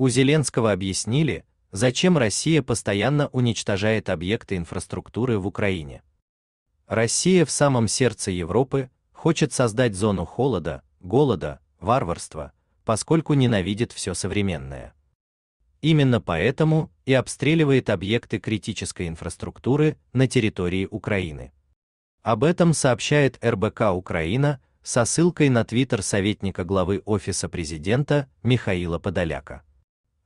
У Зеленского объяснили, зачем Россия постоянно уничтожает объекты инфраструктуры в Украине. Россия в самом сердце Европы хочет создать зону холода, голода, варварства, поскольку ненавидит все современное. Именно поэтому и обстреливает объекты критической инфраструктуры на территории Украины. Об этом сообщает РБК Украина со ссылкой на твиттер советника главы Офиса президента Михаила Подоляка.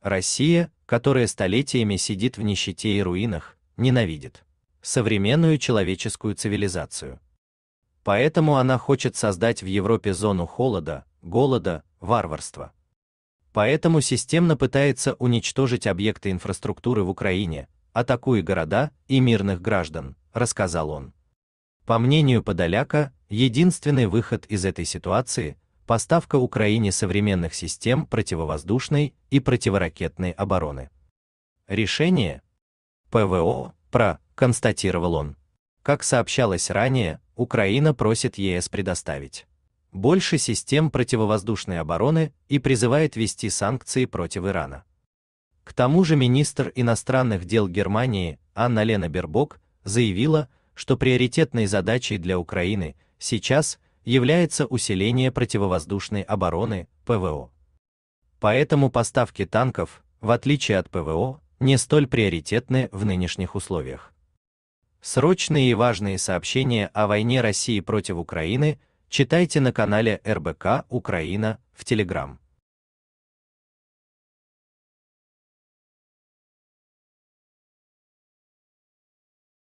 Россия, которая столетиями сидит в нищете и руинах, ненавидит современную человеческую цивилизацию. Поэтому она хочет создать в Европе зону холода, голода, варварства. Поэтому системно пытается уничтожить объекты инфраструктуры в Украине, атакуя города и мирных граждан, рассказал он. По мнению Подоляка, единственный выход из этой ситуации поставка Украине современных систем противовоздушной и противоракетной обороны. Решение ПВО ПРО, констатировал он. Как сообщалось ранее, Украина просит ЕС предоставить больше систем противовоздушной обороны и призывает ввести санкции против Ирана. К тому же министр иностранных дел Германии Анна-Лена Бербок заявила, что приоритетной задачей для Украины сейчас является усиление противовоздушной обороны ПВО. Поэтому поставки танков, в отличие от ПВО, не столь приоритетны в нынешних условиях. Срочные и важные сообщения о войне России против Украины читайте на канале РБК Украина в Телеграм.